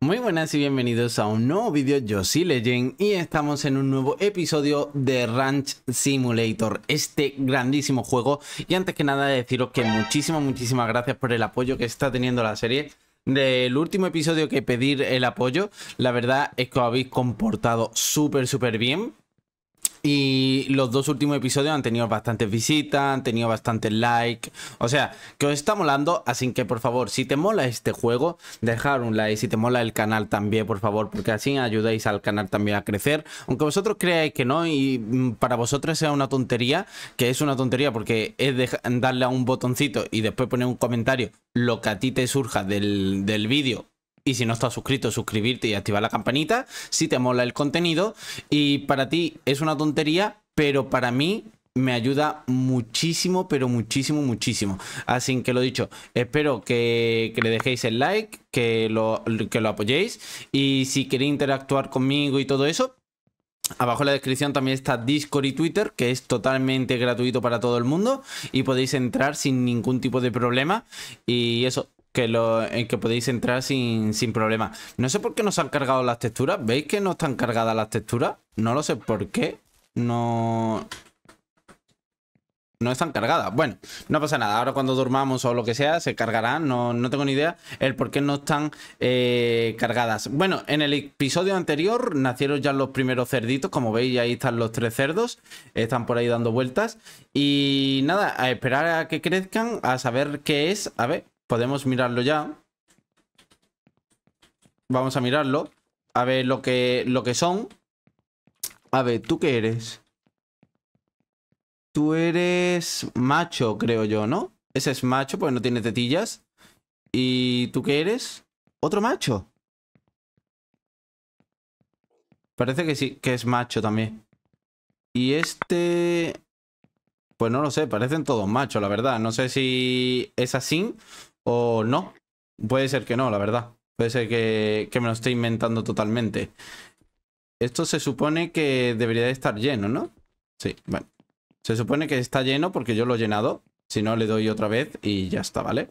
Muy buenas y bienvenidos a un nuevo vídeo, yo soy Legend y estamos en un nuevo episodio de Ranch Simulator, este grandísimo juego. Y antes que nada deciros que muchísimas, muchísimas gracias por el apoyo que está teniendo la serie. Del último episodio que pedir el apoyo, la verdad es que os habéis comportado súper, súper bien. Y los dos últimos episodios han tenido bastantes visitas, han tenido bastantes likes. O sea, que os está molando. Así que, por favor, si te mola este juego, dejar un like. Si te mola el canal también, por favor, porque así ayudáis al canal también a crecer. Aunque vosotros creáis que no y mm, para vosotros sea una tontería, que es una tontería porque es darle a un botoncito y después poner un comentario lo que a ti te surja del, del vídeo y si no estás suscrito, suscribirte y activar la campanita si te mola el contenido. Y para ti es una tontería, pero para mí me ayuda muchísimo, pero muchísimo, muchísimo. Así que lo dicho, espero que, le dejéis el like, que lo, que lo apoyéis. Y si queréis interactuar conmigo y todo eso, Abajo en la descripción también está Discord y Twitter, que es totalmente gratuito para todo el mundo y podéis entrar sin ningún tipo de problema. Y eso, que en que podéis entrar sin, problema. No sé por qué no se han cargado las texturas. ¿Veis que no están cargadas las texturas? No lo sé por qué. No... No están cargadas. Bueno, no pasa nada. Ahora cuando durmamos o lo que sea, se cargarán. No, tengo ni idea el por qué no están eh, cargadas. Bueno, en el episodio anterior nacieron ya los primeros cerditos. Como veis, ahí están los tres cerdos. Están por ahí dando vueltas. Y nada, a esperar a que crezcan, a saber qué es. A ver, Podemos mirarlo ya. Vamos a mirarlo. A ver lo que, lo que son. A ver, ¿tú qué eres? Tú eres macho, creo yo, ¿no? Ese es macho, pues no tiene tetillas. ¿Y tú qué eres? ¿Otro macho? Parece que sí, que es macho también. Y este... Pues no lo sé, parecen todos machos, la verdad. No sé si es así o no. Puede ser que no, la verdad. Puede ser que, me lo esté inventando totalmente. Esto se supone que debería de estar lleno, ¿no? Sí, bueno. Se supone que está lleno porque yo lo he llenado. Si no, le doy otra vez y ya está, ¿vale?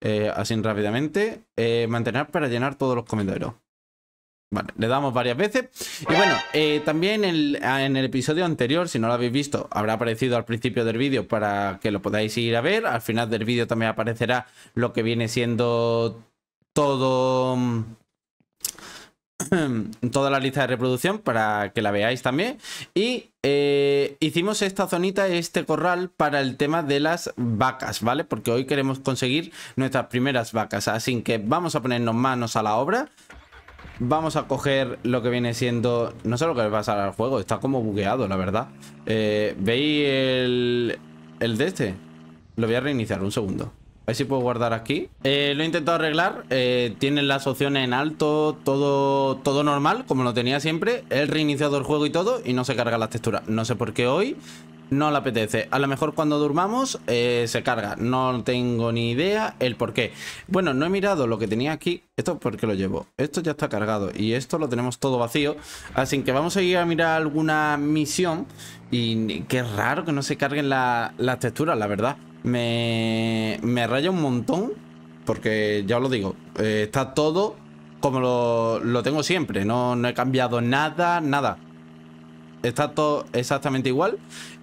Eh, así rápidamente. Eh, mantener para llenar todos los comentarios le damos varias veces. Y bueno, eh, también ah, en el episodio anterior, si no lo habéis visto, habrá aparecido al principio del vídeo para que lo podáis ir a ver. Al final del vídeo también aparecerá lo que viene siendo todo... Mm, toda la lista de reproducción para que la veáis también. Y eh, hicimos esta zonita, este corral, para el tema de las vacas, ¿vale? Porque hoy queremos conseguir nuestras primeras vacas. Así que vamos a ponernos manos a la obra Vamos a coger lo que viene siendo... No sé lo que le pasa al juego, está como bugueado, la verdad. Eh, ¿Veis el, de este? Lo voy a reiniciar, un segundo. A ver si puedo guardar aquí. Eh, lo he intentado arreglar. Eh, tienen las opciones en alto, todo, todo normal, como lo tenía siempre. He reiniciado el juego y todo y no se carga las texturas. No sé por qué hoy no le apetece. A lo mejor cuando durmamos eh, se carga. No tengo ni idea el por qué. Bueno, no he mirado lo que tenía aquí. ¿Esto por qué lo llevo? Esto ya está cargado y esto lo tenemos todo vacío. Así que vamos a ir a mirar alguna misión. Y qué raro que no se carguen la, las texturas, la verdad. Me, me raya un montón porque ya os lo digo, eh, está todo como lo, tengo siempre. No, no he cambiado nada, nada está todo exactamente igual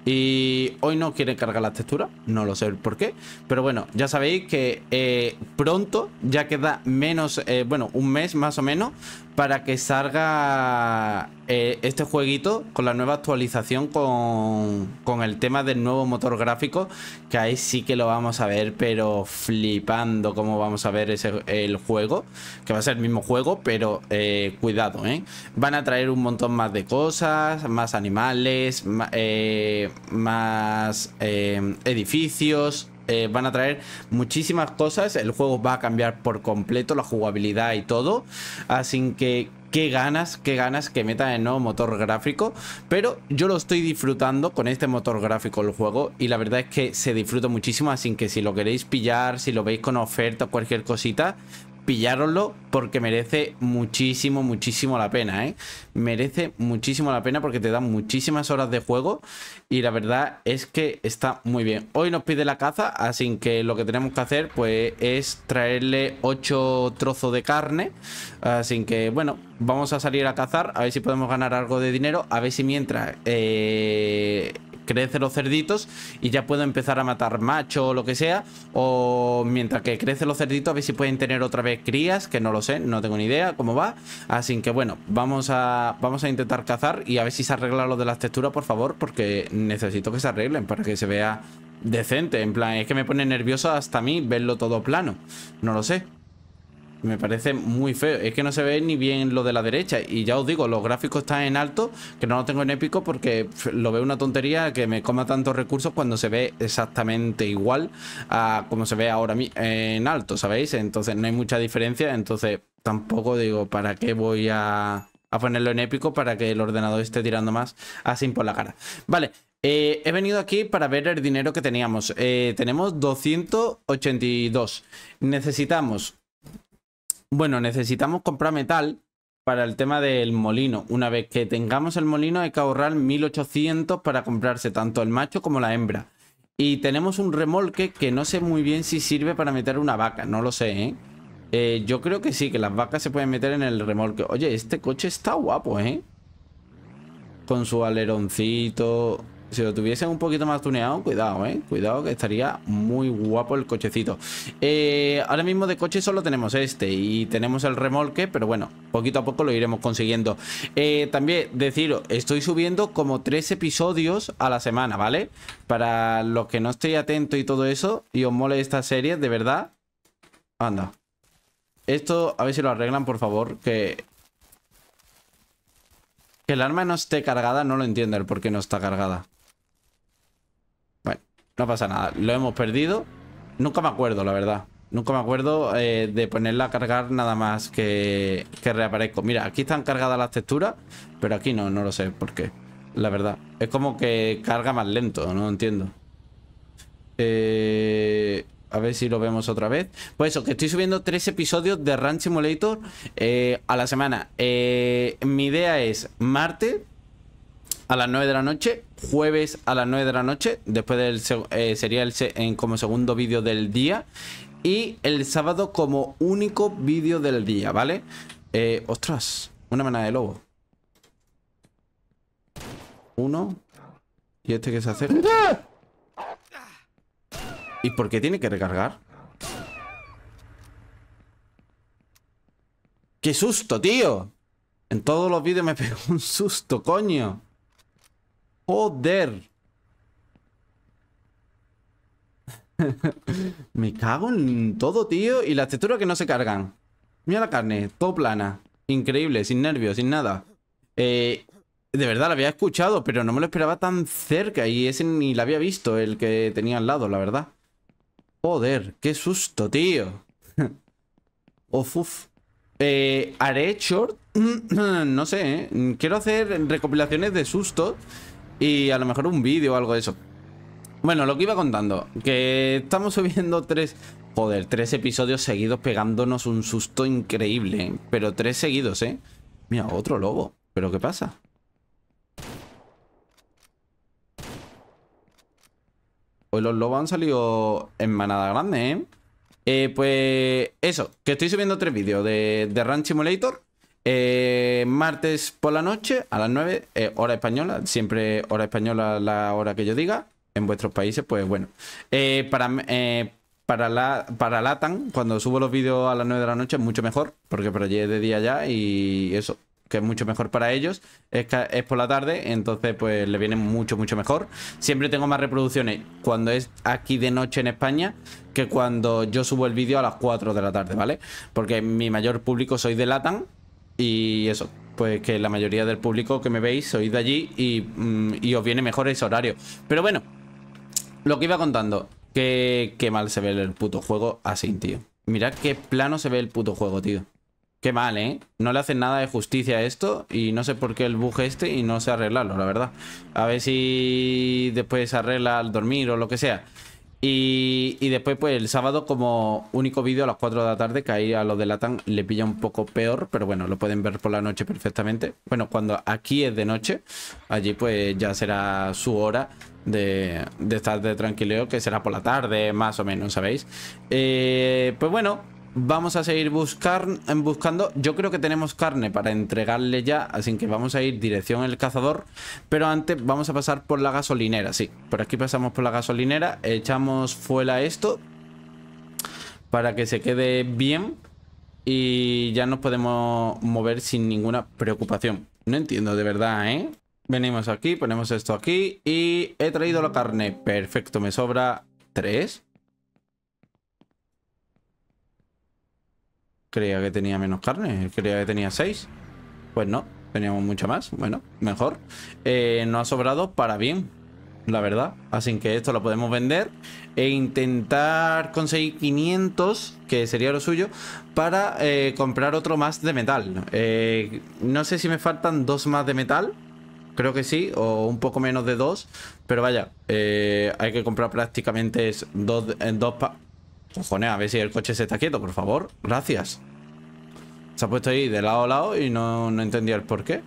y hoy no quiere cargar las texturas, no lo sé por qué. Pero bueno, ya sabéis que eh, pronto, ya queda menos, eh, bueno, un mes más o menos, para que salga eh, este jueguito con la nueva actualización con, el tema del nuevo motor gráfico, que ahí sí que lo vamos a ver, pero flipando cómo vamos a ver ese, el juego, que va a ser el mismo juego, pero eh, cuidado, ¿eh? Van a traer un montón más de cosas, más animales, eh, más edificios eh, van a traer muchísimas cosas. El juego va a cambiar por completo, la jugabilidad y todo. Así que qué ganas, qué ganas que metan el nuevo motor gráfico. Pero yo lo estoy disfrutando con este motor gráfico el juego. Y la verdad es que se disfruta muchísimo. Así que si lo queréis pillar, si lo veis con oferta o cualquier cosita, pillároslo porque merece muchísimo, muchísimo la pena, ¿eh? Merece muchísimo la pena porque te da muchísimas horas de juego y la verdad es que está muy bien. Hoy nos pide la caza, así que lo que tenemos que hacer pues es traerle 8 trozos de carne, así que bueno, vamos a salir a cazar, a ver si podemos ganar algo de dinero, a ver si mientras eh, crece los cerditos y ya puedo empezar a matar macho o lo que sea. O mientras que crece los cerditos, a ver si pueden tener otra vez crías, que no lo sé, no tengo ni idea cómo va. Así que bueno, vamos a, vamos a intentar cazar y a ver si se arregla lo de las texturas, por favor, porque necesito que se arreglen para que se vea decente. En plan, es que me pone nervioso hasta a mí verlo todo plano. No lo sé. Me parece muy feo. Es que no se ve ni bien lo de la derecha. Y ya os digo, los gráficos están en alto, que no lo tengo en épico porque lo veo una tontería que me coma tantos recursos cuando se ve exactamente igual a como se ve ahora en alto, ¿sabéis? Entonces no hay mucha diferencia. Entonces tampoco digo, ¿para qué voy a, ponerlo en épico para que el ordenador esté tirando más así por la cara? Vale, eh, he venido aquí para ver el dinero que teníamos. Eh, tenemos 282. Necesitamos bueno, necesitamos comprar metal para el tema del molino. Una vez que tengamos el molino hay que ahorrar 1800 para comprarse tanto el macho como la hembra. Y tenemos un remolque que no sé muy bien si sirve para meter una vaca, no lo sé, ¿eh? eh yo creo que sí, que las vacas se pueden meter en el remolque. Oye, este coche está guapo, ¿eh? Con su aleroncito... Si lo tuviesen un poquito más tuneado, cuidado, ¿eh? Cuidado que estaría muy guapo el cochecito. Eh, ahora mismo de coche solo tenemos este y tenemos el remolque, pero bueno, poquito a poco lo iremos consiguiendo. Eh, también deciros, estoy subiendo como tres episodios a la semana, ¿vale? Para los que no estéis atentos y todo eso y os mole esta serie, de verdad. Anda. Esto, a ver si lo arreglan, por favor, que... Que el arma no esté cargada, no lo entiendo el por qué no está cargada. No pasa nada. Lo hemos perdido. Nunca me acuerdo, la verdad. Nunca me acuerdo eh, de ponerla a cargar nada más que, que reaparezco. Mira, aquí están cargadas las texturas, pero aquí no, no lo sé por qué. La verdad. Es como que carga más lento, no entiendo. Eh, a ver si lo vemos otra vez. Pues eso, que estoy subiendo tres episodios de Ranch Simulator eh, a la semana. mi idea es martes a las 9 de la noche, jueves a las 9 de la noche, después del eh, sería el como segundo vídeo del día y el sábado como único vídeo del día, ¿vale? Eh, ostras, una manada de lobo. Uno. ¿Y este qué se hace? ¿Y por qué tiene que recargar? ¡Qué susto, tío! En todos los vídeos me pegó un susto, coño. Joder. Me cago en todo, tío. Y las texturas que no se cargan. Mira la carne, todo plana. Increíble, sin nervios, sin nada. Eh, de verdad, la había escuchado, pero no me lo esperaba tan cerca. Y ese ni la había visto, el que tenía al lado, la verdad. Joder, qué susto, tío. uf, eh, ¿Haré short? no sé, ¿eh? Quiero hacer recopilaciones de sustos y a lo mejor un vídeo o algo de eso. Bueno, lo que iba contando, que estamos subiendo tres, joder, tres episodios seguidos pegándonos un susto increíble, pero tres seguidos, ¿eh? Mira, otro lobo, pero ¿qué pasa? Hoy pues los lobos han salido en manada grande, ¿eh? ¿eh? pues eso, que estoy subiendo tres vídeos de, de Ranch Simulator eh, martes por la noche a las 9, eh, hora española, siempre hora española la hora que yo diga, en vuestros países, pues bueno. Eh, para, para, la, para Latam, cuando subo los vídeos a las 9 de la noche es mucho mejor, porque por allí es de día ya y eso, que es mucho mejor para ellos, es, es por la tarde, entonces pues le viene mucho, mucho mejor. Siempre tengo más reproducciones cuando es aquí de noche en España que cuando yo subo el vídeo a las 4 de la tarde, ¿vale? Porque mi mayor público soy de Latam y eso, pues que la mayoría del público que me veis sois de allí y, mm, os viene mejor ese horario. Pero bueno, lo que iba contando, que, qué mal se ve el puto juego así, tío. Mirad qué plano se ve el puto juego, tío. Qué mal, ¿eh? No le hacen nada de justicia a esto y no sé por qué el bug este y no se arreglarlo, la verdad. A ver si después se arregla al dormir o lo que sea. Y, después, pues el sábado, como único vídeo a las 4 de la tarde, que ahí a los de Latam le pilla un poco peor, pero bueno, lo pueden ver por la noche perfectamente. Bueno, cuando aquí es de noche, allí pues ya será su hora de, estar de tranquileo, que será por la tarde, más o menos, ¿sabéis? Eh, pues bueno, Vamos a seguir buscando. Yo creo que tenemos carne para entregarle ya, así que vamos a ir dirección el cazador. Pero antes vamos a pasar por la gasolinera, sí. Por aquí pasamos por la gasolinera, echamos fuera esto para que se quede bien y ya nos podemos mover sin ninguna preocupación. No entiendo de verdad, ¿eh? Venimos aquí, ponemos esto aquí y he traído la carne. Perfecto, me sobra tres. Creía que tenía menos carne, creía que tenía 6. Pues no, teníamos mucha más. Bueno, mejor. Eh, no ha sobrado para bien, la verdad. Así que esto lo podemos vender e intentar conseguir 500, que sería lo suyo, para eh, comprar otro más de metal. Eh, no sé si me faltan dos más de metal. Creo que sí, o un poco menos de dos. Pero vaya, hay que comprar prácticamente dos, dos... Cojones, a ver si el coche se está quieto, por favor. Gracias. Se ha puesto ahí de lado a lado y no, no entendía el por qué.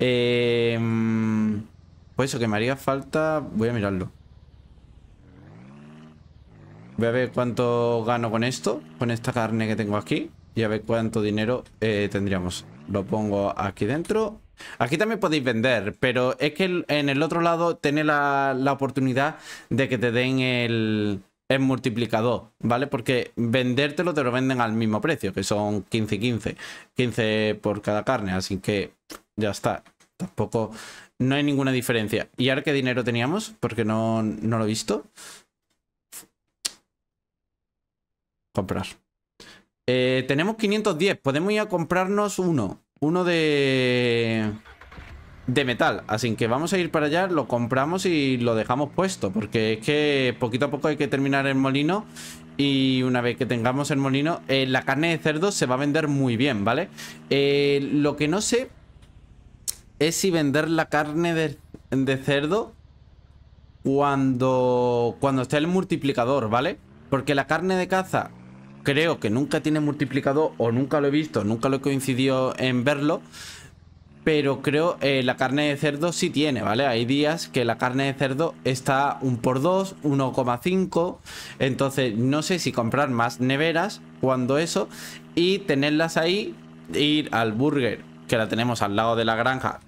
Eh, pues eso, que me haría falta... Voy a mirarlo. Voy a ver cuánto gano con esto, con esta carne que tengo aquí. Y a ver cuánto dinero eh, tendríamos. Lo pongo aquí dentro. Aquí también podéis vender, pero es que en el otro lado tenéis la oportunidad de que te den el es multiplicador, ¿vale? Porque vendértelo te lo venden al mismo precio, que son 15 y 15. 15 por cada carne, así que ya está. Tampoco, no hay ninguna diferencia. ¿Y ahora qué dinero teníamos? Porque no, no lo he visto. Comprar. Eh, tenemos 510, podemos ir a comprarnos uno. Uno de de metal. Así que vamos a ir para allá, lo compramos y lo dejamos puesto. Porque es que poquito a poco hay que terminar el molino. Y una vez que tengamos el molino, eh, la carne de cerdo se va a vender muy bien, ¿vale? Eh, lo que no sé es si vender la carne de, cerdo cuando, cuando esté el multiplicador, ¿vale? Porque la carne de caza creo que nunca tiene multiplicador o nunca lo he visto, nunca lo he coincidido en verlo pero creo que eh, la carne de cerdo sí tiene, ¿vale? Hay días que la carne de cerdo está 1 por 2, 1,5, entonces no sé si comprar más neveras cuando eso y tenerlas ahí, ir al burger que la tenemos al lado de la granja.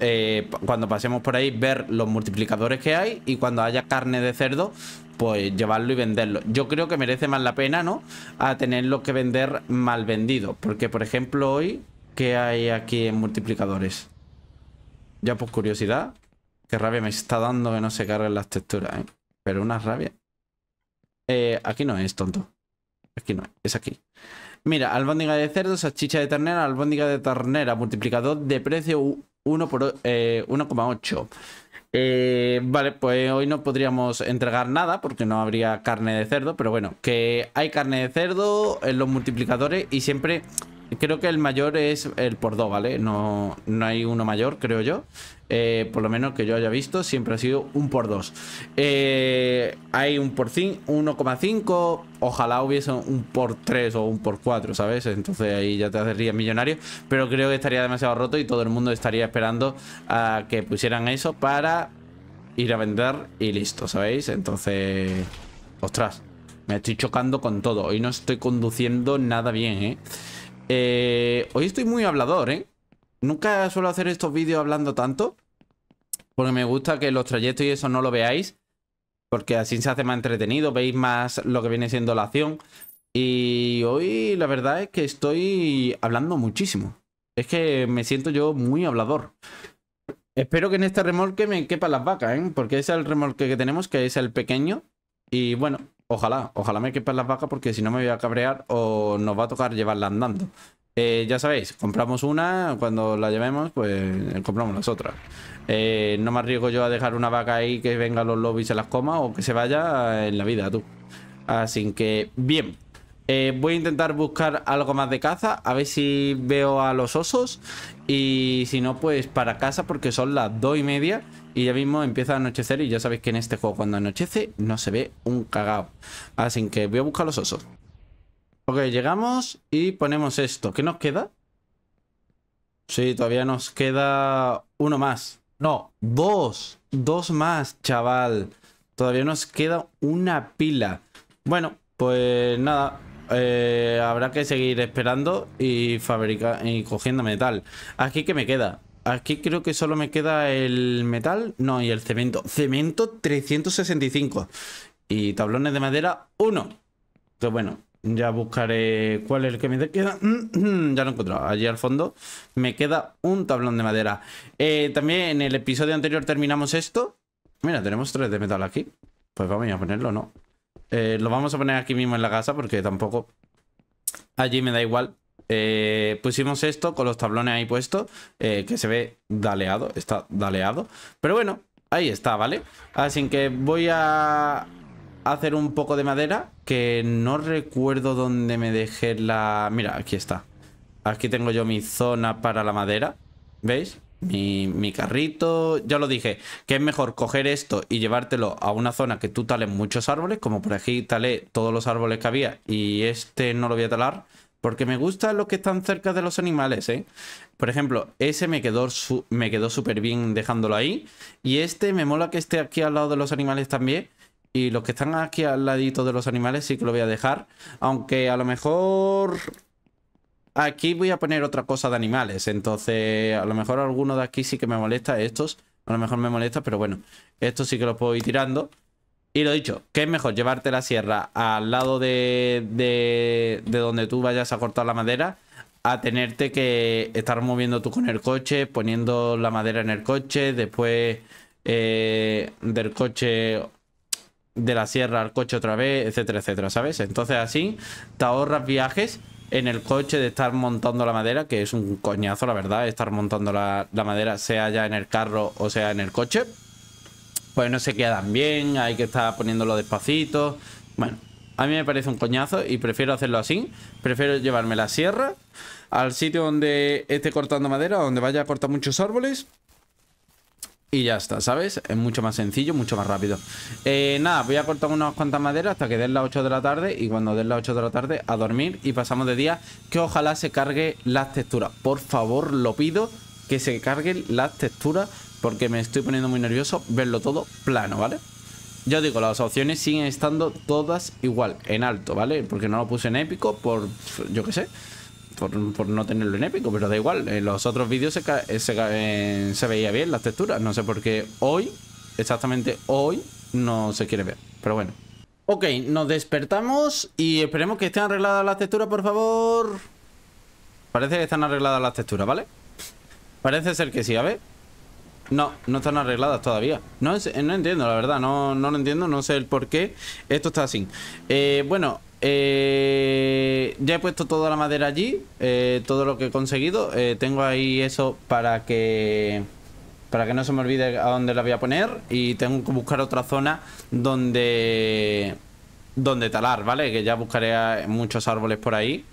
Eh, cuando pasemos por ahí, ver los multiplicadores que hay y cuando haya carne de cerdo, pues llevarlo y venderlo. Yo creo que merece más la pena, ¿no? A tenerlo que vender mal vendido. Porque, por ejemplo, hoy qué hay aquí en multiplicadores. Ya por curiosidad. Qué rabia me está dando que no se carguen las texturas, ¿eh? Pero una rabia. Eh, aquí no es, tonto. Aquí no es, es aquí. Mira, albóndiga de cerdo, salchicha de ternera, albóndiga de ternera, multiplicador de precio por 1,8. Eh, vale, pues hoy no podríamos entregar nada porque no habría carne de cerdo, pero bueno, que hay carne de cerdo en los multiplicadores y siempre Creo que el mayor es el por 2 ¿vale? No, no hay uno mayor, creo yo. Eh, por lo menos que yo haya visto, siempre ha sido un por dos. Eh, hay un por 1,5. Ojalá hubiese un por 3 o un por 4, ¿sabes? Entonces ahí ya te hacerías millonario. Pero creo que estaría demasiado roto y todo el mundo estaría esperando a que pusieran eso para ir a vender y listo, ¿sabéis? Entonces, ostras, me estoy chocando con todo. Hoy no estoy conduciendo nada bien, ¿eh? Eh, hoy estoy muy hablador, ¿eh? Nunca suelo hacer estos vídeos hablando tanto. Porque me gusta que los trayectos y eso no lo veáis. Porque así se hace más entretenido, veis más lo que viene siendo la acción. Y hoy la verdad es que estoy hablando muchísimo. Es que me siento yo muy hablador. Espero que en este remolque me quepan las vacas, ¿eh? Porque es el remolque que tenemos, que es el pequeño. Y bueno, Ojalá, ojalá me quepan las vacas porque si no me voy a cabrear o nos va a tocar llevarla andando. Eh, ya sabéis, compramos una, cuando la llevemos, pues eh, compramos las otras. Eh, no me arriesgo yo a dejar una vaca ahí que venga a los lobbies y las coma o que se vaya en la vida, tú. Así que, bien. voy a intentar buscar algo más de caza, a ver si veo a los osos. Y si no, pues para casa, porque son las dos y media y ya mismo empieza a anochecer y ya sabéis que en este juego cuando anochece no se ve un cagao. Así que voy a buscar los osos. Ok, llegamos y ponemos esto. ¿Qué nos queda? Sí, todavía nos queda uno más. No, dos. Dos más, chaval. Todavía nos queda una pila. Bueno, pues nada. Eh, habrá que seguir esperando y y cogiendo metal. Aquí que me queda. Aquí creo que solo me queda el metal. No, y el cemento. Cemento 365. Y tablones de madera 1. Que bueno, ya buscaré cuál es el que me queda. ya lo he encontrado. Allí al fondo me queda un tablón de madera. Eh, también en el episodio anterior terminamos esto. Mira, tenemos tres de metal aquí. Pues vamos a ponerlo, ¿no? Eh, lo vamos a poner aquí mismo en la casa porque tampoco... Allí me da igual eh, pusimos esto con los tablones ahí puestos, eh, que se ve daleado, está daleado. Pero bueno, ahí está, ¿vale? Así que voy a hacer un poco de madera, que no recuerdo dónde me dejé la... Mira, aquí está. Aquí tengo yo mi zona para la madera, ¿veis? Mi, mi, carrito, ya lo dije, que es mejor coger esto y llevártelo a una zona que tú tales muchos árboles, como por aquí talé todos los árboles que había y este no lo voy a talar, porque me gusta los que están cerca de los animales, ¿eh? Por ejemplo, ese me quedó me quedó súper bien dejándolo ahí. Y este me mola que esté aquí al lado de los animales también. Y los que están aquí al ladito de los animales sí que lo voy a dejar. Aunque a lo mejor... Aquí voy a poner otra cosa de animales. Entonces, a lo mejor alguno de aquí sí que me molesta. Estos a lo mejor me molesta, pero bueno. Estos sí que los puedo ir tirando. Y lo dicho, que es mejor llevarte la sierra al lado de, donde tú vayas a cortar la madera a tenerte que estar moviendo tú con el coche, poniendo la madera en el coche, después eh, del coche de la sierra al coche otra vez, etcétera, etcétera, ¿sabes? Entonces así te ahorras viajes en el coche de estar montando la madera, que es un coñazo, la verdad, estar montando la madera, sea ya en el carro o sea en el coche pues no se quedan bien, hay que estar poniéndolo despacito. Bueno, a mí me parece un coñazo y prefiero hacerlo así. Prefiero llevarme la sierra al sitio donde esté cortando madera, donde vaya a cortar muchos árboles. Y ya está, ¿sabes? Es mucho más sencillo, mucho más rápido eh, Nada, voy a cortar unas cuantas maderas hasta que den las 8 de la tarde Y cuando den las 8 de la tarde, a dormir Y pasamos de día, que ojalá se cargue las texturas Por favor, lo pido, que se carguen las texturas porque me estoy poniendo muy nervioso verlo todo plano, ¿vale? Yo digo, las opciones siguen estando todas igual, en alto, ¿vale? Porque no lo puse en épico por, yo qué sé, por, no tenerlo en épico, pero da igual. En los otros vídeos se, se, eh, se veía bien las texturas, no sé por qué hoy, exactamente hoy, no se quiere ver, pero bueno. Ok, nos despertamos y esperemos que estén arregladas las texturas, por favor. Parece que están arregladas las texturas, ¿vale? Parece ser que sí, a ver. No, no están arregladas todavía. No, no entiendo, la verdad. No, no lo entiendo, no sé el por qué. Esto está así. Eh, bueno, eh, ya he puesto toda la madera allí. Eh, todo lo que he conseguido. tengo ahí eso para que... Para que no se me olvide a dónde la voy a poner. Y tengo que buscar otra zona donde... Donde talar, ¿vale? Que ya buscaré muchos árboles por ahí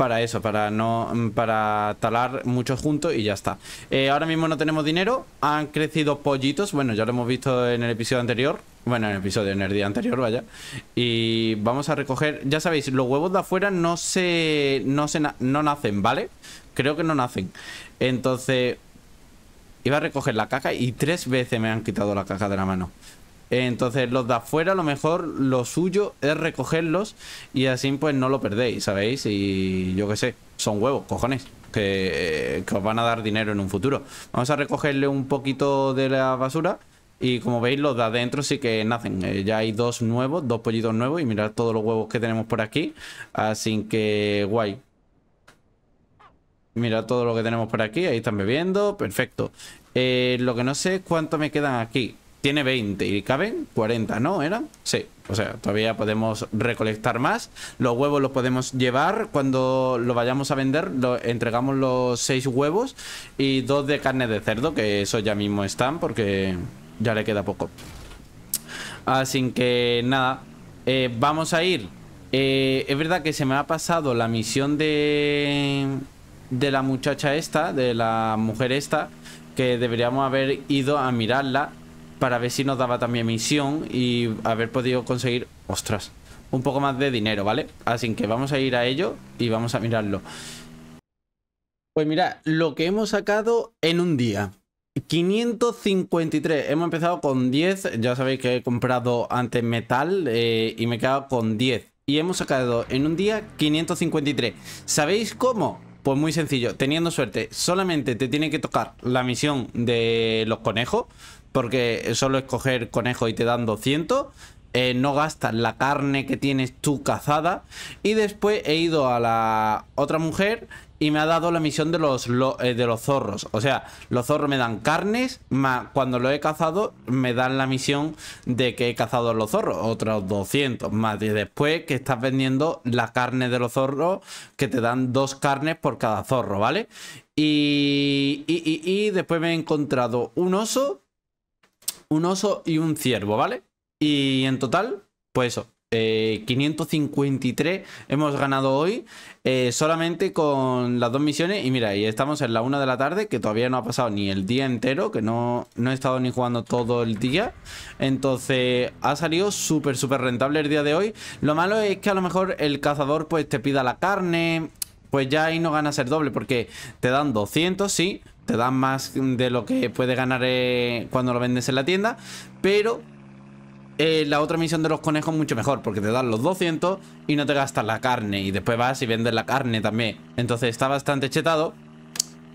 para eso, para no mm, para talar mucho juntos y ya está. Eh, ahora mismo no tenemos dinero, han crecido pollitos, bueno, ya lo hemos visto en el episodio anterior, bueno, en el episodio, en el día anterior, vaya. Y vamos a recoger, ya sabéis, los huevos de afuera no se no no nacen, ¿vale? Creo que no nacen. Entonces iba a recoger la caca y tres veces me han quitado la caca de la mano. Entonces, los de afuera, lo mejor lo suyo es recogerlos y así pues no lo perdéis, ¿sabéis? Y yo qué sé, son huevos, cojones. Eh, que, os van a dar dinero en un futuro. Vamos a recogerle un poquito de la basura. Y como veis, los de adentro sí que nacen. Eh, ya hay dos nuevos, dos pollitos nuevos. Y mirad todos los huevos que tenemos por aquí. Así que guay. Mirad todo lo que tenemos por aquí. Ahí están bebiendo. Perfecto. Eh, lo que no sé es cuánto me quedan aquí. Tiene 20 y caben 40, ¿no? ¿Era? Sí, o sea, todavía podemos recolectar más. Los huevos los podemos llevar. Cuando lo vayamos a vender, entregamos los 6 huevos y 2 de carne de cerdo, que eso ya mismo están porque ya le queda poco. Así que nada, eh, vamos a ir. Eh, es verdad que se me ha pasado la misión de, de la muchacha esta, de la mujer esta, que deberíamos haber ido a mirarla para ver si nos daba también misión y haber podido conseguir, ostras, un poco más de dinero, ¿vale? Así que vamos a ir a ello y vamos a mirarlo. Pues mira, lo que hemos sacado en un día. 553, hemos empezado con 10, ya sabéis que he comprado antes metal eh, y me he quedado con 10 y hemos sacado en un día 553. ¿Sabéis cómo? Pues muy sencillo, teniendo suerte, solamente te tiene que tocar la misión de los conejos, porque solo es coger conejo y te dan 200. Eh, no gastas la carne que tienes tú cazada. Y después he ido a la otra mujer y me ha dado la misión de los, eh, de los zorros. O sea, los zorros me dan carnes, más cuando lo he cazado me dan la misión de que he cazado los zorros, otros 200, más de después que estás vendiendo la carne de los zorros, que te dan dos carnes por cada zorro, ¿vale? y después me he encontrado un oso un oso y un ciervo, ¿vale? Y en total, pues eso, 553 eh, hemos ganado hoy eh, solamente con las dos misiones y mira, y estamos en la una de la tarde que todavía no ha pasado ni el día entero, que no, no he estado ni jugando todo el día, entonces ha salido súper súper rentable el día de hoy, lo malo es que a lo mejor el cazador pues te pida la carne pues ya ahí no ganas el doble porque te dan 200, sí, te dan más de lo que puedes ganar eh, cuando lo vendes en la tienda, pero eh, la otra misión de los conejos mucho mejor porque te dan los 200 y no te gastas la carne y después vas y vendes la carne también. Entonces está bastante chetado.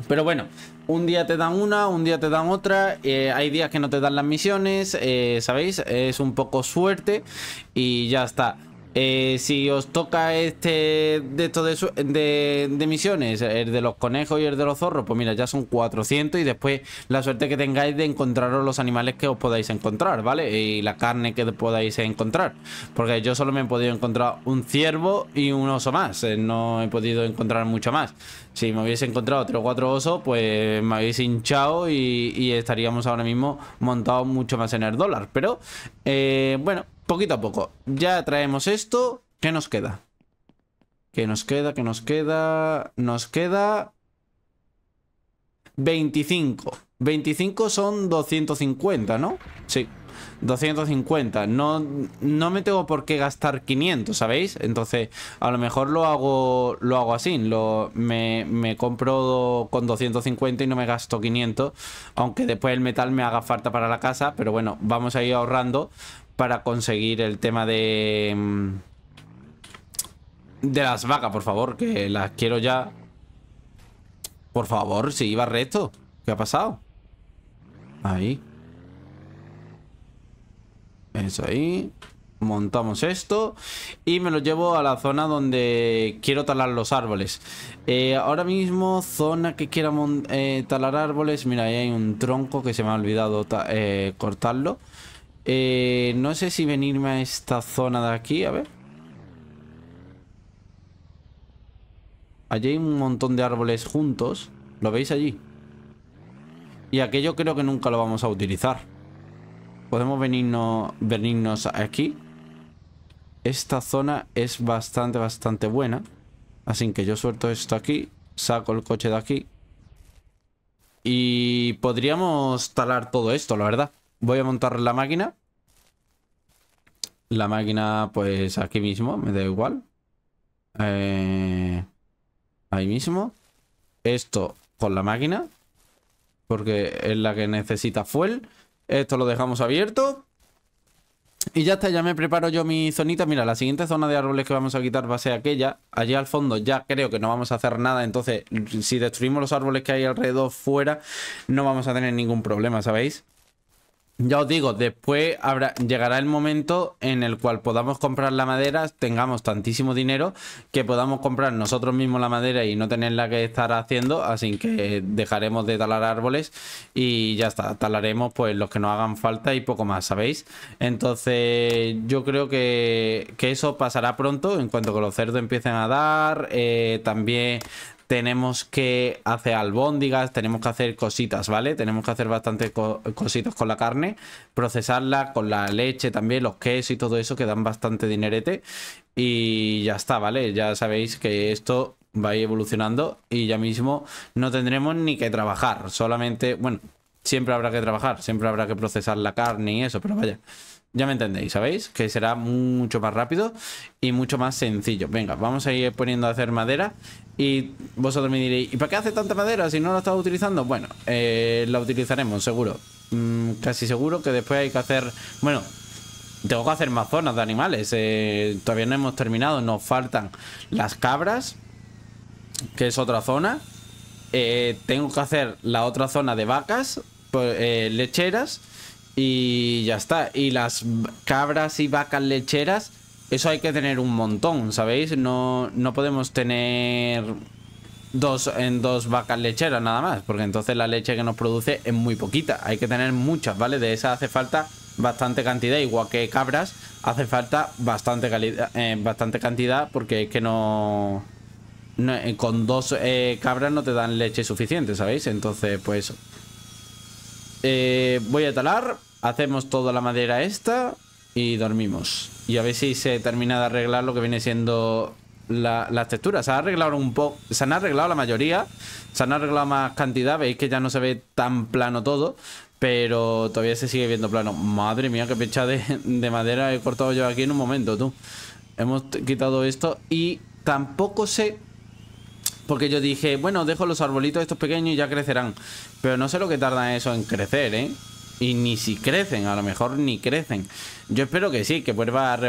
Pero bueno, un día te dan una, un día te dan otra, eh, hay días que no te dan las misiones, ¿sabéis? Es un poco suerte y ya está. Eh, si os toca este de esto de, misiones, el de los conejos y el de los zorros, pues mira, ya son 400 y después la suerte que tengáis de encontraros los animales que os podáis encontrar, ¿vale? Y la carne que podáis encontrar. Porque yo solo me he podido encontrar un ciervo y un oso más, eh, no he podido encontrar mucho más. Si me hubiese encontrado 3 o cuatro osos, pues me habéis hinchado y, estaríamos ahora mismo montados mucho más en el dólar. Pero, eh, bueno, poquito a poco. Ya traemos esto. ¿Qué nos queda? ¿Qué nos queda? ¿Qué nos queda? Nos queda... 25. 25 son 250, ¿no? Sí, 250. No, no me tengo por qué gastar 500, ¿sabéis? Entonces, a lo mejor lo hago, lo hago así. Lo, me, me compro con 250 y no me gasto 500. Aunque después el metal me haga falta para la casa. Pero bueno, vamos a ir ahorrando para conseguir el tema de... Mm, de las vacas, por favor, que las quiero ya. Por favor, si iba recto. ¿Qué ha pasado? Ahí. Eso ahí. Montamos esto y me lo llevo a la zona donde quiero talar los árboles. Eh, ahora mismo, zona que quiera eh, talar árboles. Mira, ahí hay un tronco que se me ha olvidado eh, cortarlo. Eh, no sé si venirme a esta zona de aquí, a ver. Allí hay un montón de árboles juntos. ¿Lo veis allí? Y aquello creo que nunca lo vamos a utilizar. Podemos venirnos, venirnos aquí. Esta zona es bastante, bastante buena. Así que yo suelto esto aquí. Saco el coche de aquí. Y podríamos talar todo esto, la verdad. Voy a montar la máquina. La máquina, pues aquí mismo, me da igual. Eh, ahí mismo. Esto con la máquina. Porque es la que necesita fuel. Esto lo dejamos abierto. Y ya está, ya me preparo yo mi zonita. Mira, la siguiente zona de árboles que vamos a quitar va a ser aquella. Allí al fondo ya creo que no vamos a hacer nada. Entonces, si destruimos los árboles que hay alrededor fuera, no vamos a tener ningún problema, ¿sabéis? Ya os digo, después habrá, llegará el momento en el cual podamos comprar la madera, tengamos tantísimo dinero que podamos comprar nosotros mismos la madera y no tenerla que estar haciendo, así que dejaremos de talar árboles y ya está, talaremos pues los que nos hagan falta y poco más, ¿sabéis? Entonces yo creo que, eso pasará pronto en cuanto que los cerdos empiecen a dar, eh, también tenemos que hacer albóndigas, tenemos que hacer cositas, ¿vale? Tenemos que hacer bastantes cositas con la carne, procesarla con la leche también, los quesos y todo eso que dan bastante dinerete. Y ya está, ¿vale? Ya sabéis que esto va a ir evolucionando y ya mismo no tendremos ni que trabajar, solamente, bueno, siempre habrá que trabajar, siempre habrá que procesar la carne y eso, pero vaya. Ya me entendéis, ¿sabéis? Que será mucho más rápido y mucho más sencillo. Venga, vamos a ir poniendo a hacer madera. Y vosotros me diréis, ¿y para qué hace tanta madera si no la estás utilizando? Bueno, eh, la utilizaremos, seguro. Mm, casi seguro que después hay que hacer... Bueno, tengo que hacer más zonas de animales. Eh, todavía no hemos terminado. Nos faltan las cabras, que es otra zona. Eh, tengo que hacer la otra zona de vacas, pues, lecheras y ya está. Y las cabras y vacas lecheras, eso hay que tener un montón, ¿sabéis? No, podemos tener dos, en dos vacas lecheras nada más, porque entonces la leche que nos produce es muy poquita. Hay que tener muchas, ¿vale? De esas hace falta bastante cantidad, igual que cabras, hace falta bastante, eh, bastante cantidad porque es que no... Eh, con dos eh, cabras no te dan leche suficiente, ¿sabéis? Entonces, pues... voy a talar Hacemos toda la madera esta y dormimos. Y a ver si se termina de arreglar lo que viene siendo las texturas. Se han arreglado un poco. Se han arreglado la mayoría. Se han arreglado más cantidad. Veis que ya no se ve tan plano todo. Pero todavía se sigue viendo plano. Madre mía, qué pecha de, madera he cortado yo aquí en un momento, tú. Hemos quitado esto y tampoco sé porque yo dije, bueno, dejo los arbolitos estos pequeños y ya crecerán. Pero no sé lo que tarda eso en crecer, ¿eh? Y ni si crecen, a lo mejor ni crecen. Yo espero que sí, que vuelva a,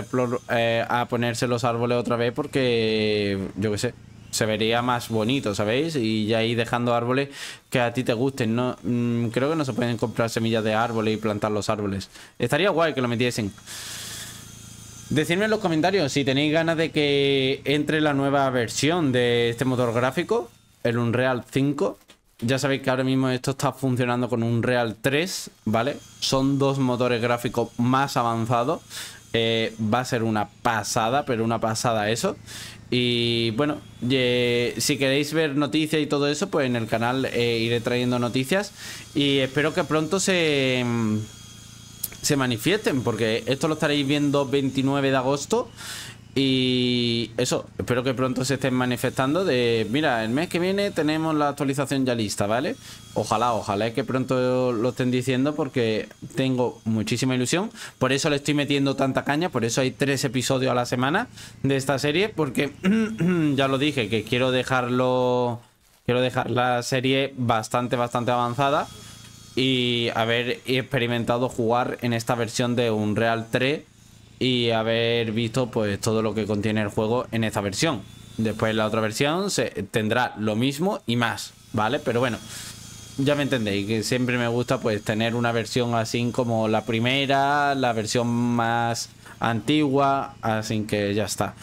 eh, a ponerse los árboles otra vez porque, yo qué sé, se vería más bonito, ¿sabéis? Y ya ir dejando árboles que a ti te gusten. No, mm, creo que no se pueden comprar semillas de árboles y plantar los árboles. Estaría guay que lo metiesen. Decidme en los comentarios si tenéis ganas de que entre la nueva versión de este motor gráfico, el Unreal 5. Ya sabéis que ahora mismo esto está funcionando con un Real 3, ¿vale? Son dos motores gráficos más avanzados. Eh, va a ser una pasada, pero una pasada eso. Y bueno, si queréis ver noticias y todo eso, pues en el canal eh, iré trayendo noticias. Y espero que pronto se, mm, se manifiesten, porque esto lo estaréis viendo 29 de agosto. Y eso, espero que pronto se estén manifestando de, mira, el mes que viene tenemos la actualización ya lista, ¿vale? Ojalá, ojalá que pronto lo estén diciendo porque tengo muchísima ilusión. Por eso le estoy metiendo tanta caña, por eso hay tres episodios a la semana de esta serie, porque ya lo dije, que quiero dejarlo... Quiero dejar la serie bastante, bastante avanzada y haber experimentado jugar en esta versión de Unreal 3 y haber visto pues todo lo que contiene el juego en esta versión. Después la otra versión se, tendrá lo mismo y más, ¿vale? Pero bueno, ya me entendéis, que siempre me gusta pues tener una versión así como la primera, la versión más antigua, así que ya está.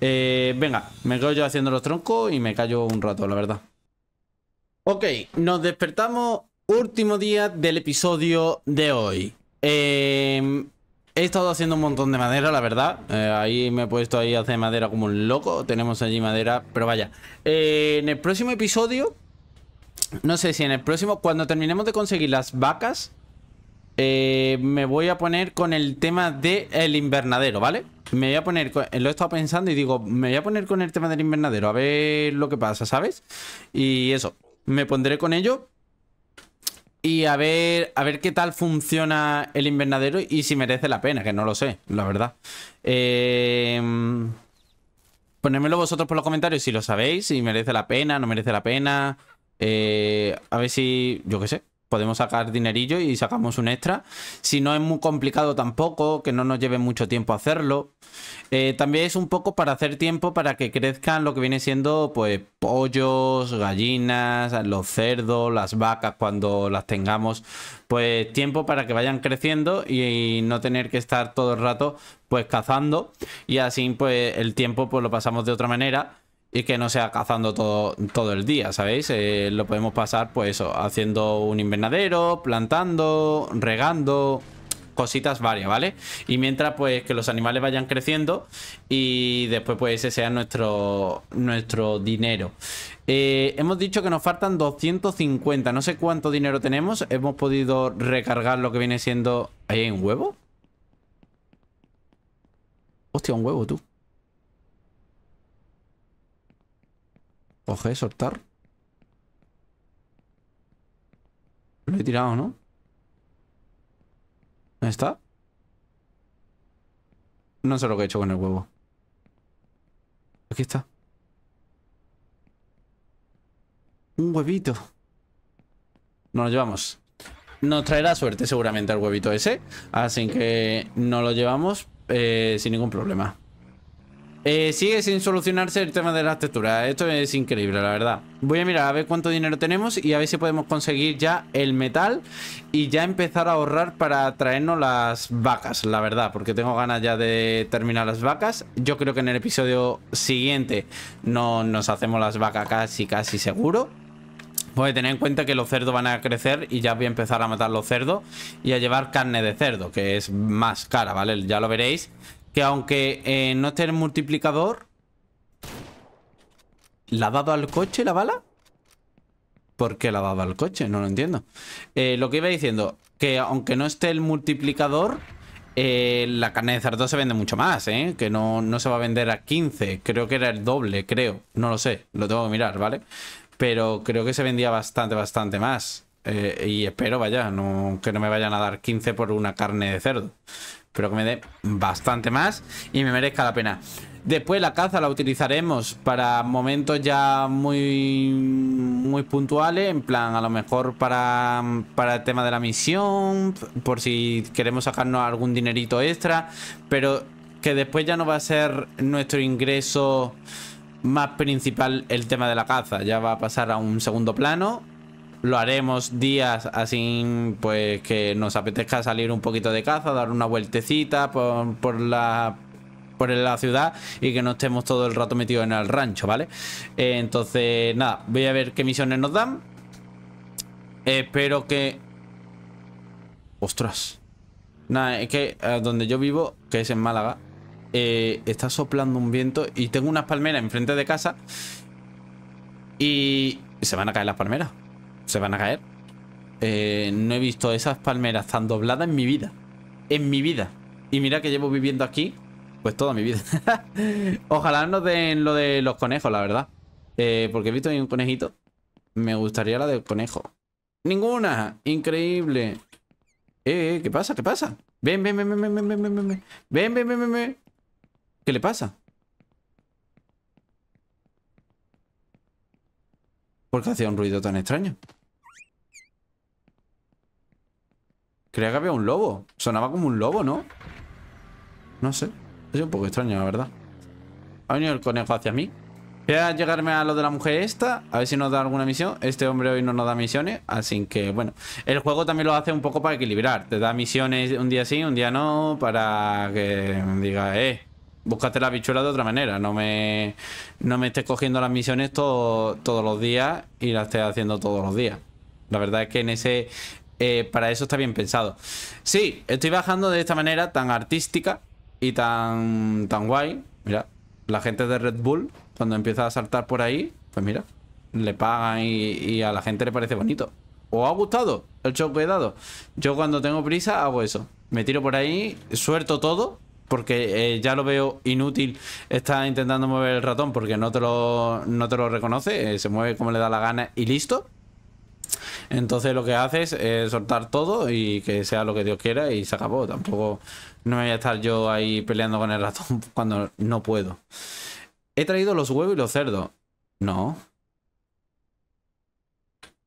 Eh, venga, me quedo yo haciendo los troncos y me callo un rato, la verdad. Ok, nos despertamos último día del episodio de hoy. Eh, He estado haciendo un montón de madera, la verdad. Eh, ahí me he puesto ahí a hacer madera como un loco. Tenemos allí madera, pero vaya. Eh, en el próximo episodio, no sé si en el próximo, cuando terminemos de conseguir las vacas, eh, me voy a poner con el tema del invernadero, ¿vale? Me voy a poner, lo he estado pensando y digo, me voy a poner con el tema del invernadero, a ver lo que pasa, ¿sabes? Y eso, me pondré con ello y a ver, a ver qué tal funciona el invernadero y si merece la pena, que no lo sé, la verdad. Eh, vosotros por los comentarios si lo sabéis, si merece la pena, no merece la pena. Eh, a ver si, yo qué sé, podemos sacar dinerillo y sacamos un extra. Si no es muy complicado tampoco, que no nos lleve mucho tiempo hacerlo. Eh, también es un poco para hacer tiempo para que crezcan lo que viene siendo pues pollos, gallinas, los cerdos, las vacas cuando las tengamos. Pues tiempo para que vayan creciendo y no tener que estar todo el rato pues cazando y así pues el tiempo pues lo pasamos de otra manera y que no sea cazando todo, todo el día, ¿sabéis? Eh, lo podemos pasar, pues haciendo un invernadero, plantando, regando, cositas varias, ¿vale? Y mientras, pues, que los animales vayan creciendo y después, pues, ese sea nuestro, nuestro dinero. Eh, hemos dicho que nos faltan 250, no sé cuánto dinero tenemos. Hemos podido recargar lo que viene siendo... ¿Ahí eh, hay un huevo? Hostia, un huevo, tú. Coge, soltar. Lo he tirado, ¿no? ¿Dónde está? No sé lo que he hecho con el huevo. Aquí está. Un huevito. Nos lo llevamos. Nos traerá suerte seguramente el huevito ese. Así que nos lo llevamos eh, sin ningún problema. Eh, sigue sin solucionarse el tema de las texturas. Esto es increíble, la verdad. Voy a mirar a ver cuánto dinero tenemos y a ver si podemos conseguir ya el metal y ya empezar a ahorrar para traernos las vacas, la verdad. Porque tengo ganas ya de terminar las vacas. Yo creo que en el episodio siguiente no, nos hacemos las vacas casi, casi seguro. Pues tener en cuenta que los cerdos van a crecer y ya voy a empezar a matar los cerdos y a llevar carne de cerdo, que es más cara, ¿vale? Ya lo veréis aunque eh, no esté el multiplicador... ¿La ha dado al coche la bala? ¿Por qué la ha dado al coche? No lo entiendo. Eh, lo que iba diciendo, que aunque no esté el multiplicador, eh, la carne de cerdo se vende mucho más, ¿eh? Que no, no, se va a vender a 15, creo que era el doble, creo. No lo sé, lo tengo que mirar, ¿vale? Pero creo que se vendía bastante, bastante más. Eh, y espero, vaya, que no me vayan a dar 15 por una carne de cerdo. Espero que me dé bastante más y me merezca la pena. Después la caza la utilizaremos para momentos ya muy, muy puntuales, en plan a lo mejor para, para el tema de la misión, por si queremos sacarnos algún dinerito extra, pero que después ya no va a ser nuestro ingreso más principal el tema de la caza, ya va a pasar a un segundo plano lo haremos días así pues que nos apetezca salir un poquito de casa dar una vueltecita por, la por la ciudad y que no estemos todo el rato metidos en el rancho, ¿vale? Eh, entonces, nada, voy a ver qué misiones nos dan. espero que... Ostras. Nada, es que donde yo vivo, que es en Málaga, eh, está soplando un viento y tengo unas palmeras enfrente de casa y se van a caer las palmeras se van a caer. Eh, no he visto esas palmeras tan dobladas en mi vida. En mi vida. Y mira que llevo viviendo aquí, pues toda mi vida. Ojalá nos den lo de los conejos, la verdad. Eh, porque he visto ahí un conejito. Me gustaría la del conejo. Ninguna. Increíble. Eh, eh, ¿qué pasa? ¿Qué pasa? Ven, ven, ven, ven, ven, ven, ven, ven, ven. Ven, ven, ven, ven, ven. ¿Qué le pasa? ¿Por qué hacía un ruido tan extraño? Creía que había un lobo. Sonaba como un lobo, ¿no? No sé. Es un poco extraño, la verdad. Ha venido el conejo hacia mí. Voy a llegarme a lo de la mujer esta, a ver si nos da alguna misión. Este hombre hoy no nos da misiones, así que bueno. El juego también lo hace un poco para equilibrar. Te da misiones un día sí, un día no, para que diga, eh, búscate la bichuela de otra manera. No me, no me estés cogiendo las misiones todos los días y las estés haciendo todos los días. La verdad es que en ese eh, para eso está bien pensado. Sí, estoy bajando de esta manera tan artística y tan, tan guay. Mira, la gente de Red Bull, cuando empieza a saltar por ahí, pues mira, le pagan y, a la gente le parece bonito. ¿O ha gustado el show que he dado? Yo cuando tengo prisa hago eso. Me tiro por ahí, suelto todo, porque eh, ya lo veo inútil. Está intentando mover el ratón porque no te lo, no te lo reconoce, eh, se mueve como le da la gana y listo. Entonces lo que haces es soltar todo y que sea lo que Dios quiera y se acabó. Tampoco no voy a estar yo ahí peleando con el ratón cuando no puedo. He traído los huevos y los cerdos. No.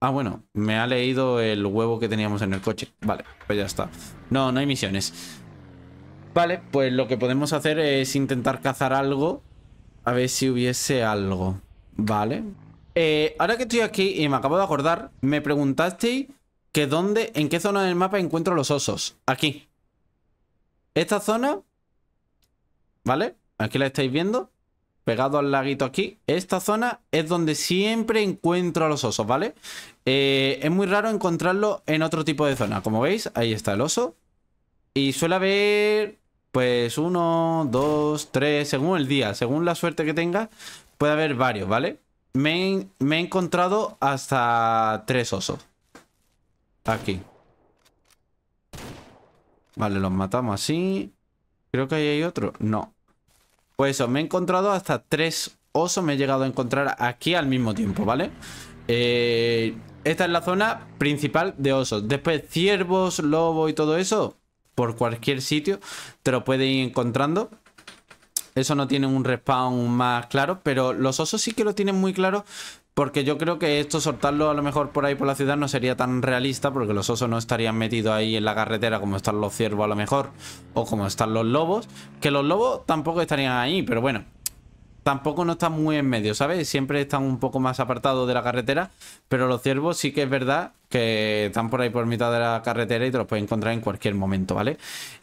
Ah, bueno, me ha leído el huevo que teníamos en el coche. Vale, pues ya está. No, no hay misiones. Vale, pues lo que podemos hacer es intentar cazar algo. A ver si hubiese algo. Vale. Eh, ahora que estoy aquí y me acabo de acordar, me preguntasteis que dónde, en qué zona del mapa encuentro los osos. Aquí. Esta zona, ¿vale? Aquí la estáis viendo, pegado al laguito aquí. Esta zona es donde siempre encuentro a los osos, ¿vale? Eh, es muy raro encontrarlo en otro tipo de zona. Como veis, ahí está el oso. Y suele haber, pues, uno, dos, tres, según el día, según la suerte que tenga, puede haber varios, ¿vale? Me, he, encontrado hasta tres osos. Aquí. Vale, los matamos así. Creo que ahí hay otro. No. Pues eso, me he encontrado hasta tres osos. Me he llegado a encontrar aquí al mismo tiempo, ¿vale? Eh, esta es la zona principal de osos. Después ciervos, lobo y todo eso. Por cualquier sitio te lo puedes ir encontrando. Eso no tiene un respawn más claro, pero los osos sí que lo tienen muy claro porque yo creo que esto soltarlo a lo mejor por ahí por la ciudad no sería tan realista porque los osos no estarían metidos ahí en la carretera como están los ciervos a lo mejor o como están los lobos, que los lobos tampoco estarían ahí, pero bueno, tampoco no están muy en medio, ¿sabes? Siempre están un poco más apartados de la carretera, pero los ciervos sí que es verdad que están por ahí por mitad de la carretera y te los puedes encontrar en cualquier momento, ¿vale?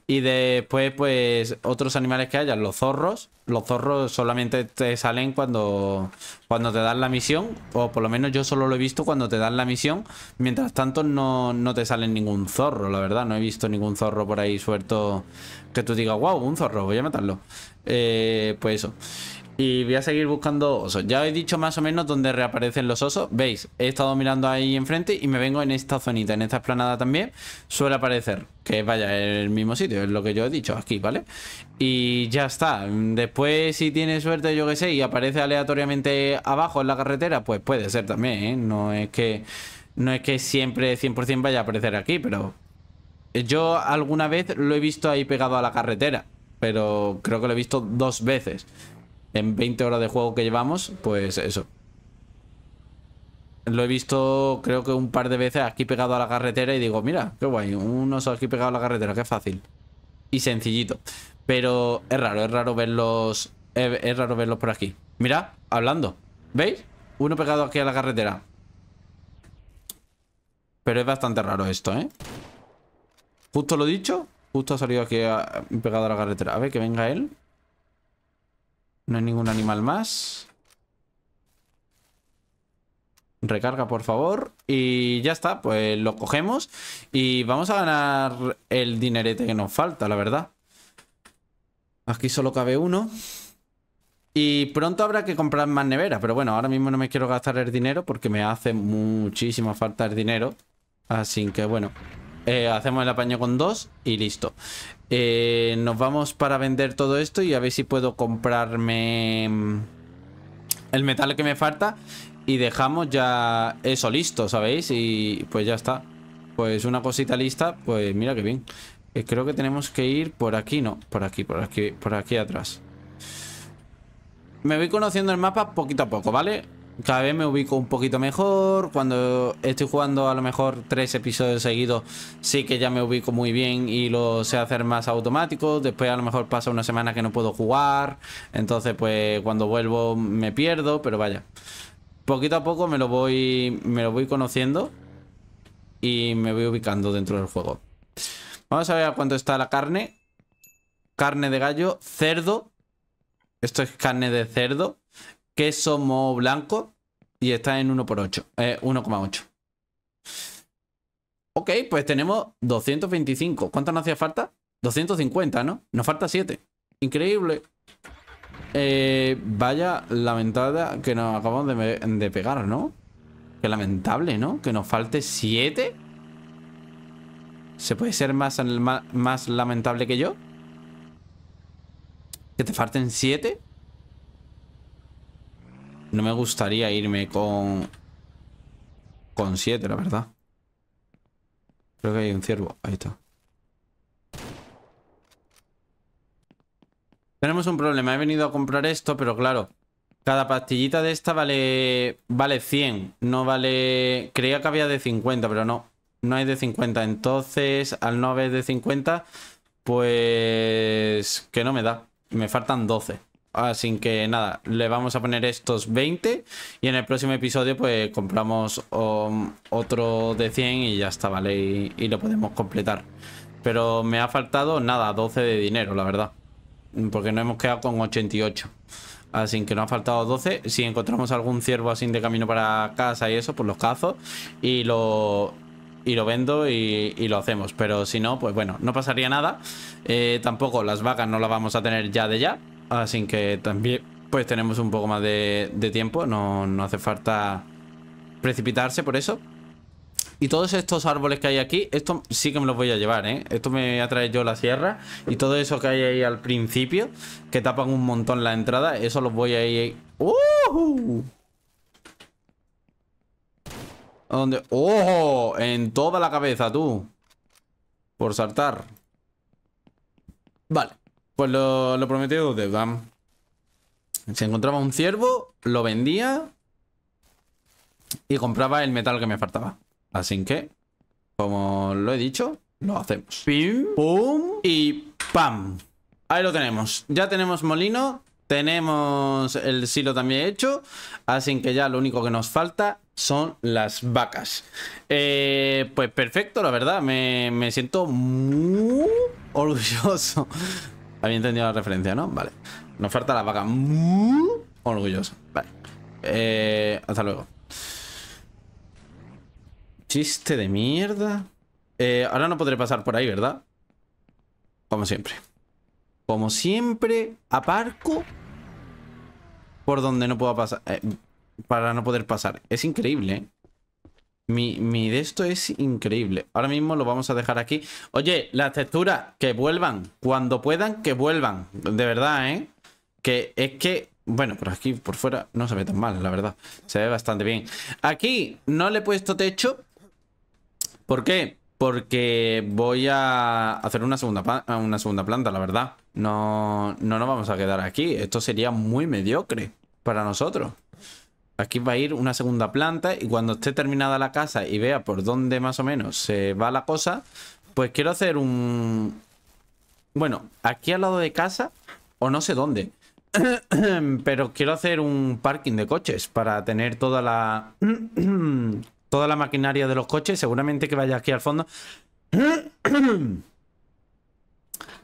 Y después, pues, otros animales que hayan, los zorros. Los zorros solamente te salen cuando, cuando te dan la misión, o por lo menos yo solo lo he visto cuando te dan la misión. Mientras tanto, no, te sale ningún zorro, la verdad. No he visto ningún zorro por ahí suelto que tú digas, wow, un zorro, voy a matarlo. Eh, pues eso. Y voy a seguir buscando osos. Ya he dicho más o menos dónde reaparecen los osos. ¿Veis? He estado mirando ahí enfrente y me vengo en esta zonita, en esta explanada también. Suele aparecer, que vaya, En el mismo sitio, es lo que yo he dicho aquí, ¿vale? Y ya está. Después, si tiene suerte, yo qué sé, y aparece aleatoriamente abajo en la carretera, pues puede ser también, ¿eh? No es que, no es que siempre 100% vaya a aparecer aquí, pero... Yo alguna vez lo he visto ahí pegado a la carretera, pero creo que lo he visto dos veces en 20 horas de juego que llevamos, pues eso. Lo he visto creo que un par de veces aquí pegado a la carretera y digo, mira, qué guay, unos aquí pegado a la carretera, qué fácil. Y sencillito. Pero es raro, es raro verlos, es, raro verlos por aquí. Mira, hablando. ¿Veis? Uno pegado aquí a la carretera. Pero es bastante raro esto, ¿eh? Justo lo dicho, justo ha salido aquí pegado a la carretera. A ver, que venga él. No hay ningún animal más. Recarga, por favor. Y ya está, pues lo cogemos. Y vamos a ganar el dinerete que nos falta, la verdad. Aquí solo cabe uno. Y pronto habrá que comprar más neveras. Pero bueno, ahora mismo no me quiero gastar el dinero porque me hace muchísima falta el dinero. Así que bueno. Eh, hacemos el apaño con dos y listo. Eh, nos vamos para vender todo esto y a ver si puedo comprarme mm, el metal que me falta. Y dejamos ya eso listo, ¿sabéis? Y pues ya está. Pues una cosita lista, pues mira qué bien. Eh, creo que tenemos que ir por aquí, no, por aquí, por aquí, por aquí atrás. Me voy conociendo el mapa poquito a poco, ¿vale? Cada vez me ubico un poquito mejor. Cuando estoy jugando a lo mejor tres episodios seguidos, sí que ya me ubico muy bien y lo sé hacer más automático. Después a lo mejor pasa una semana que no puedo jugar. Entonces pues cuando vuelvo me pierdo, pero vaya. Poquito a poco me lo voy, me lo voy conociendo y me voy ubicando dentro del juego. Vamos a ver a cuánto está la carne. Carne de gallo, cerdo. Esto es carne de cerdo que somos blancos y está en 1 8 Eh, 1,8. Ok, pues tenemos 225. ¿Cuánto nos hacía falta? 250, ¿no? Nos falta 7. Increíble. Eh, vaya lamentada que nos acabamos de, pegar, ¿no? Qué lamentable, ¿no? Que nos falte 7. ¿Se puede ser más, más lamentable que yo? ¿Que te falten 7? No me gustaría irme con... Con 7, la verdad. Creo que hay un ciervo. Ahí está. Tenemos un problema. He venido a comprar esto, pero claro. Cada pastillita de esta vale... Vale 100. No vale... Creía que había de 50, pero no. No hay de 50. Entonces, al no haber de 50, pues... Que no me da. Me faltan 12. Así que nada, le vamos a poner estos 20 y en el próximo episodio pues compramos um, otro de 100 y ya está, ¿vale? Y, lo podemos completar. Pero me ha faltado nada, 12 de dinero, la verdad. Porque no hemos quedado con 88. Así que nos ha faltado 12. Si encontramos algún ciervo así de camino para casa y eso, pues los cazo y lo, lo vendo y, lo hacemos. Pero si no, pues bueno, no pasaría nada. Eh, tampoco las vacas no las vamos a tener ya de ya. Así que también pues tenemos un poco más de, tiempo, no, hace falta precipitarse por eso. Y todos estos árboles que hay aquí, esto sí que me los voy a llevar, ¿eh? Esto me a traer yo la sierra y todo eso que hay ahí al principio, que tapan un montón la entrada, eso los voy a ir... ¡Uh! dónde? ¡Oh! En toda la cabeza, tú. Por saltar. Vale. Pues lo, lo prometido de Dam. Se encontraba un ciervo, lo vendía y compraba el metal que me faltaba. Así que, como lo he dicho, lo hacemos. Pim, pum y pam. Ahí lo tenemos. Ya tenemos molino, tenemos el silo también hecho, así que ya lo único que nos falta son las vacas. Eh, pues perfecto, la verdad, me siento muy orgulloso había entendido la referencia, ¿no? Vale. Nos falta la vaca. Mm, Orgullosa. Vale. Eh, hasta luego. Chiste de mierda. Eh, ahora no podré pasar por ahí, ¿verdad? Como siempre. Como siempre, aparco por donde no puedo pasar. Eh, para no poder pasar. Es increíble, ¿eh? Mi, de esto es increíble. Ahora mismo lo vamos a dejar aquí. Oye, la textura, que vuelvan. Cuando puedan, que vuelvan. De verdad, ¿eh? Que es que bueno, por aquí, por fuera, no se ve tan mal, la verdad. Se ve bastante bien. Aquí no le he puesto techo. ¿Por qué? Porque voy a hacer una segunda, una segunda planta, la verdad. No, no nos vamos a quedar aquí. Esto sería muy mediocre para nosotros. Aquí va a ir una segunda planta y cuando esté terminada la casa y vea por dónde más o menos se va la cosa, pues quiero hacer un... Bueno, aquí al lado de casa o no sé dónde. Pero quiero hacer un parking de coches para tener toda la... toda la maquinaria de los coches. Seguramente que vaya aquí al fondo.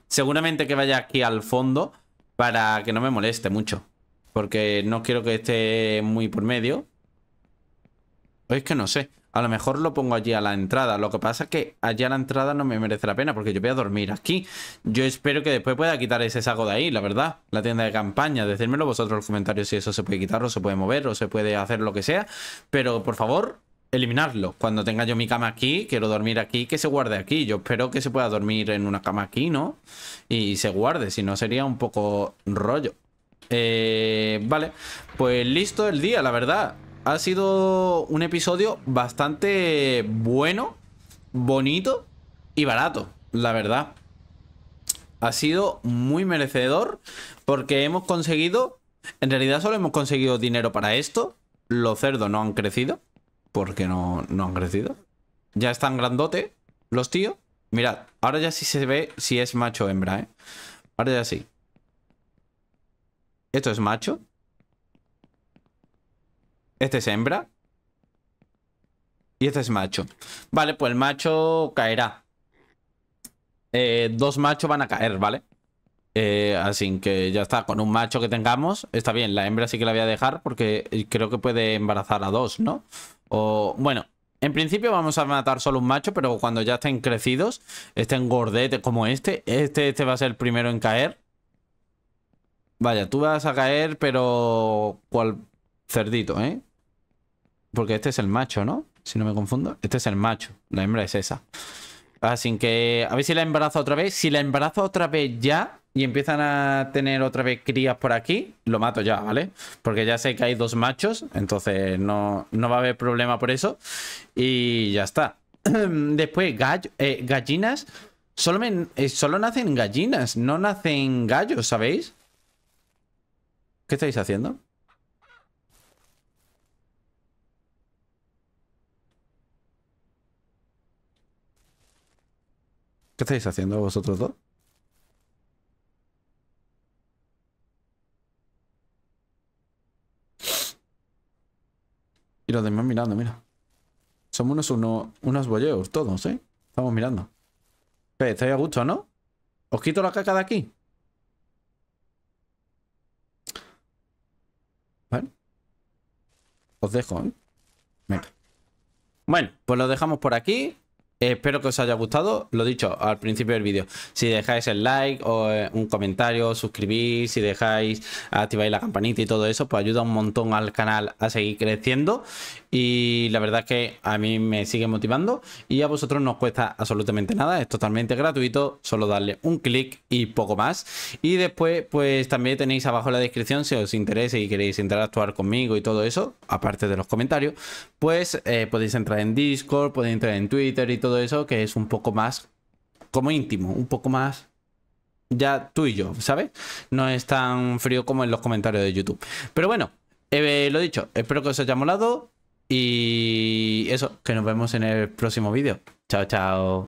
Seguramente que vaya aquí al fondo para que no me moleste mucho. Porque no quiero que esté muy por medio. O es que no sé. A lo mejor lo pongo allí a la entrada. Lo que pasa es que allá a la entrada no me merece la pena porque yo voy a dormir aquí. Yo espero que después pueda quitar ese saco de ahí, la verdad. La tienda de campaña. Decídmelo vosotros en los comentarios si eso se puede quitar o se puede mover o se puede hacer lo que sea. Pero por favor, eliminarlo. Cuando tenga yo mi cama aquí, quiero dormir aquí, que se guarde aquí. Yo espero que se pueda dormir en una cama aquí, ¿no? Y se guarde, si no sería un poco rollo. Eh, vale, pues listo el día, la verdad. Ha sido un episodio bastante bueno, bonito y barato, la verdad. Ha sido muy merecedor porque hemos conseguido, en realidad solo hemos conseguido dinero para esto. Los cerdos no han crecido, porque no, no han crecido. Ya están grandote los tíos. Mirad, ahora ya sí se ve si es macho o hembra, ¿eh? Ahora ya sí. Esto es macho. Este es hembra. Y este es macho. Vale, pues el macho caerá. Eh, dos machos van a caer, ¿vale? Eh, así que ya está, con un macho que tengamos, está bien. La hembra sí que la voy a dejar porque creo que puede embarazar a dos, ¿no? O, bueno, en principio vamos a matar solo un macho, pero cuando ya estén crecidos, estén gordetes como este, este, este va a ser el primero en caer. Vaya, tú vas a caer, pero cual cerdito, ¿eh? Porque este es el macho, ¿no? Si no me confundo. Este es el macho. La hembra es esa. Así que a ver si la embarazo otra vez. Si la embarazo otra vez ya y empiezan a tener otra vez crías por aquí, lo mato ya, ¿vale? Porque ya sé que hay dos machos, entonces no, va a haber problema por eso. Y ya está. Después, eh, gallinas. Solo, eh, solo nacen gallinas, no nacen gallos, ¿sabéis? ¿Qué estáis haciendo? ¿Qué estáis haciendo vosotros dos? Y los demás mirando, mira. Somos unos, uno, unos bolleos, todos, ¿eh? Estamos mirando. Eh, ¿Estáis a gusto, no? ¿Os quito la caca de aquí? Os dejo, ¿eh? Bueno, pues lo dejamos por aquí. Espero que os haya gustado, lo dicho al principio del vídeo. Si dejáis el like o eh, un comentario, suscribir si dejáis, activáis la campanita y todo eso, pues ayuda un montón al canal a seguir creciendo. Y la verdad es que a mí me sigue motivando y a vosotros no os cuesta absolutamente nada, es totalmente gratuito, solo darle un clic y poco más. Y después, pues también tenéis abajo en la descripción si os interesa y queréis interactuar conmigo y todo eso, aparte de los comentarios, pues eh, podéis entrar en Discord, podéis entrar en Twitter y todo eso, que es un poco más como íntimo, un poco más ya tú y yo, ¿sabes? No es tan frío como en los comentarios de YouTube. Pero bueno, eh, lo dicho, espero que os haya molado y eso, que nos vemos en el próximo vídeo. Chao, chao.